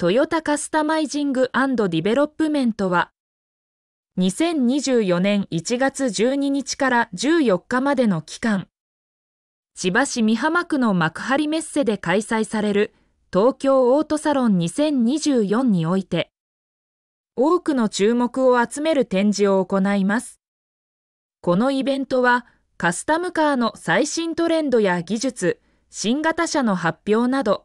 トヨタカスタマイジングディベロップメントは、2024年1月12日から14日までの期間、千葉市美浜区の幕張メッセで開催される東京オートサロン2024において、多くの注目を集める展示を行います。このイベントは、カスタムカーの最新トレンドや技術、新型車の発表など、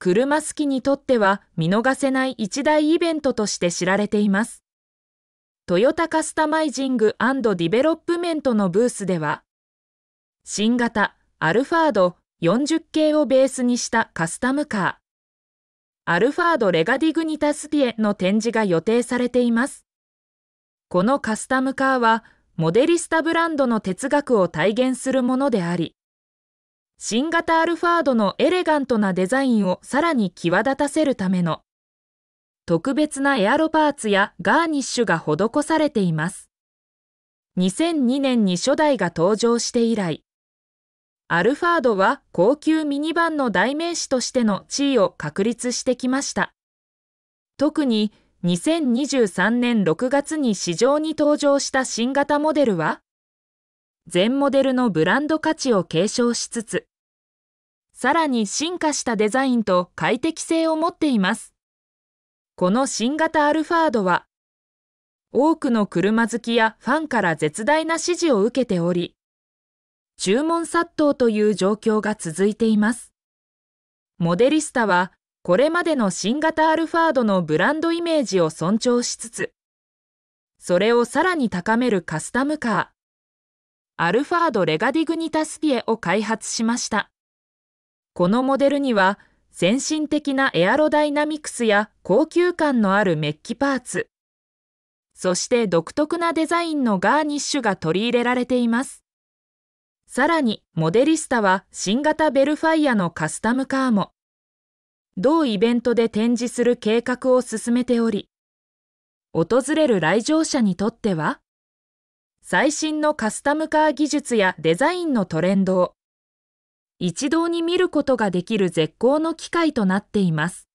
車好きにとっては見逃せない一大イベントとして知られています。トヨタカスタマイジングディベロップメントのブースでは、新型アルファード40系をベースにしたカスタムカー、アルファードレガディグニタスティエの展示が予定されています。このカスタムカーは、モデリスタブランドの哲学を体現するものであり、新型アルファードのエレガントなデザインをさらに際立たせるための特別なエアロパーツやガーニッシュが施されています。2002年に初代が登場して以来、アルファードは高級ミニバンの代名詞としての地位を確立してきました。特に2023年6月に市場に登場した新型モデルは、全モデルのブランド価値を継承しつつ、さらに進化したデザインと快適性を持っています。この新型アルファードは、多くの車好きやファンから絶大な支持を受けており、注文殺到という状況が続いています。モデリスタは、これまでの新型アルファードのブランドイメージを尊重しつつ、それをさらに高めるカスタムカー、アルファードレガディグニタスピエを開発しました。このモデルには先進的なエアロダイナミクスや高級感のあるメッキパーツ、そして独特なデザインのガーニッシュが取り入れられています。さらに、モデリスタは新型ベルファイアのカスタムカーも、同イベントで展示する計画を進めており、訪れる来場者にとっては、最新のカスタムカー技術やデザインのトレンドを、一堂に見ることができる絶好の機会となっています。